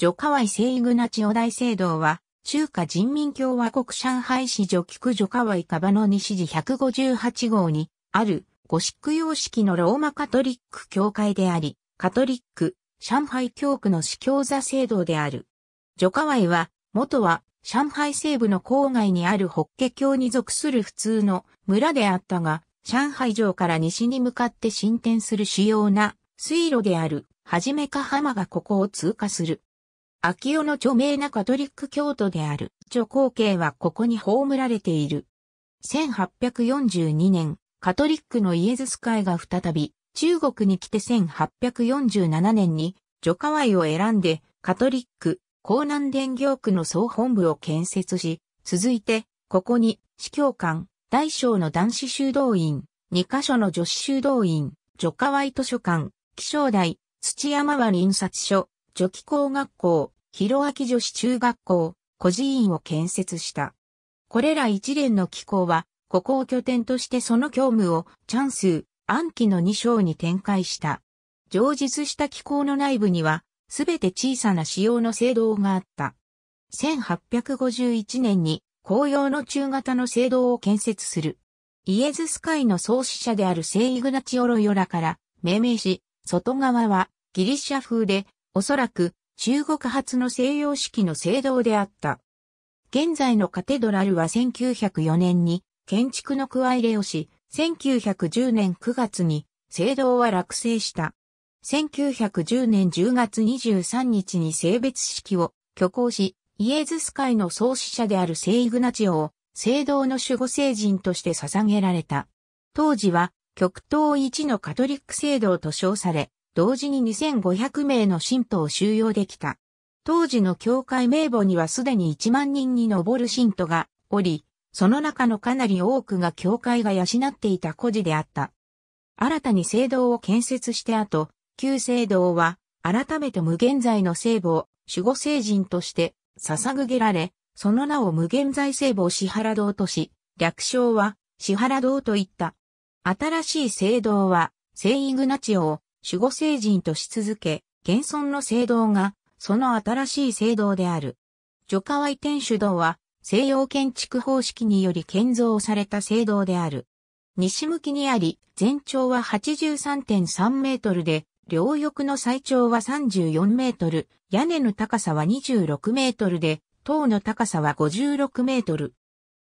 ジョカワイグナチオ大聖堂は、中華人民共和国上海市ョ菊カワイカバの西寺158号に、ある、ゴシック様式のローマカトリック教会であり、カトリック、上海教区の司教座聖堂である。ジョカワイは、元は、上海西部の郊外にある法華教に属する普通の村であったが、上海城から西に向かって進展する主要な水路である、はじめか浜がここを通過する。秋代の著名なカトリック教徒である女光系はここに葬られている。1842年、カトリックのイエズス会が再び中国に来て1847年に女河合を選んでカトリック、江南伝行区の総本部を建設し、続いてここに司教官、大小の男子修道院、2カ所の女子修道院、女河合図書館、気象台、土山は印刷所、女気工学校、広明女子中学校、孤児院を建設した。これら一連の機構は、ここを拠点としてその業務をチャンス、暗記の2章に展開した。上述した機構の内部には、すべて小さな仕様の聖堂があった。1851年に紅葉の中型の聖堂を建設する。イエズス会の創始者である聖イグナチオロヨラから命名し、外側はギリシャ風でおそらく中国発の西洋式の聖堂であった。現在のカテドラルは1904年に建築の加え入れをし、1910年9月に聖堂は落成した。1910年10月23日に性別式を挙行し、イエズス会の創始者である聖イグナチオを聖堂の守護聖人として捧げられた。当時は極東一のカトリック聖堂と称され、同時に2500名の信徒を収容できた。当時の教会名簿にはすでに1万人に上る信徒がおり、その中のかなり多くが教会が養っていた孤児であった。新たに聖堂を建設して後、旧聖堂は改めて無限在の聖母を守護聖人として捧げられ、その名を無限在聖母を支払堂とし、略称は支払堂といった。新しい聖堂は聖イグナチオを守護聖人とし続け、現存の聖堂が、その新しい聖堂である。除川井天主堂は、西洋建築方式により建造された聖堂である。西向きにあり、全長は83.3メートルで、両翼の最長は34メートル、屋根の高さは26メートルで、塔の高さは56メートル。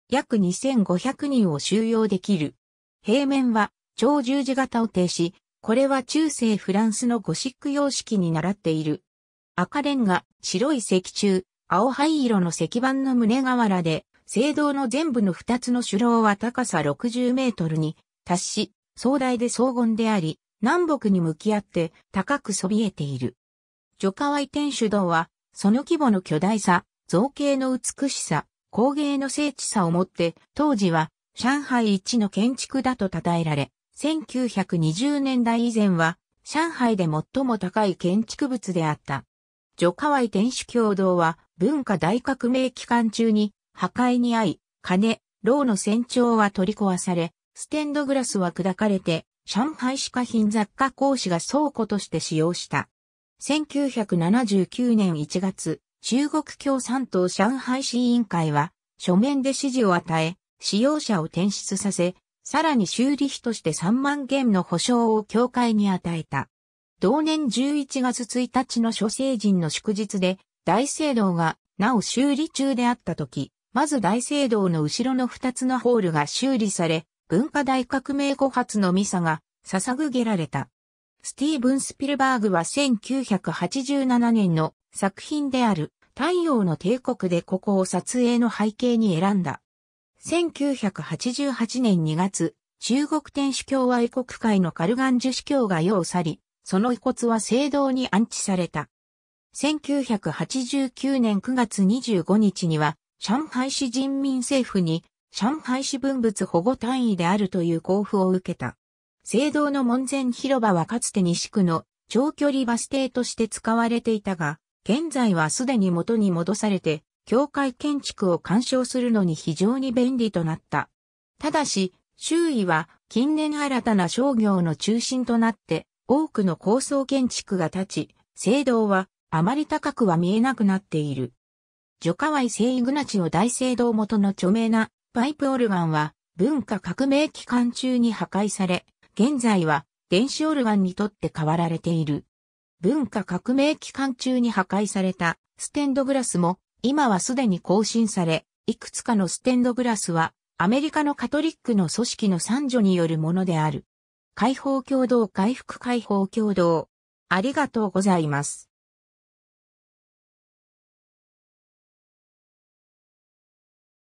約2500人を収容できる。平面は、超十字型を呈し、これは中世フランスのゴシック様式に倣っている。赤レンガ、白い石柱、青灰色の石板の胸瓦で、聖堂の全部の二つの首楼は高さ60メートルに達し、壮大で荘厳であり、南北に向き合って高くそびえている。ジョカワイ天主堂は、その規模の巨大さ、造形の美しさ、工芸の精緻さをもって、当時は上海一の建築だと称えられ、1920年代以前は、上海で最も高い建築物であった。女河合天主教堂は、文化大革命期間中に、破壊に遭い、金、牢の船長は取り壊され、ステンドグラスは砕かれて、上海市下品雑貨講師が倉庫として使用した。1979年1月、中国共産党上海市委員会は、書面で指示を与え、使用者を転出させ、さらに修理費として3万元の保証を教会に与えた。同年11月1日の諸聖人の祝日で、大聖堂がなお修理中であった時、まず大聖堂の後ろの2つのホールが修理され、文化大革命後発のミサが捧げられた。スティーブン・スピルバーグは1987年の作品である太陽の帝国でここを撮影の背景に選んだ。1988年2月、中国天主教愛国会のカルガン樹主教が世を去り、その遺骨は聖堂に安置された。1989年9月25日には、上海市人民政府に、上海市文物保護単位であるという交付を受けた。聖堂の門前広場はかつて西区の長距離バス停として使われていたが、現在はすでに元に戻されて、教会建築を鑑賞するのに非常に便利となった。ただし、周囲は近年新たな商業の中心となって多くの高層建築が立ち、聖堂はあまり高くは見えなくなっている。ジョカワイ聖イグナチオ大聖堂元の著名なパイプオルガンは文化革命期間中に破壊され、現在は電子オルガンにとって変わられている。文化革命期間中に破壊されたステンドグラスも今はすでに更新され、いくつかのステンドグラスは、アメリカのカトリックの組織の参助によるものである。解放共同回復解放共同。ありがとうございます。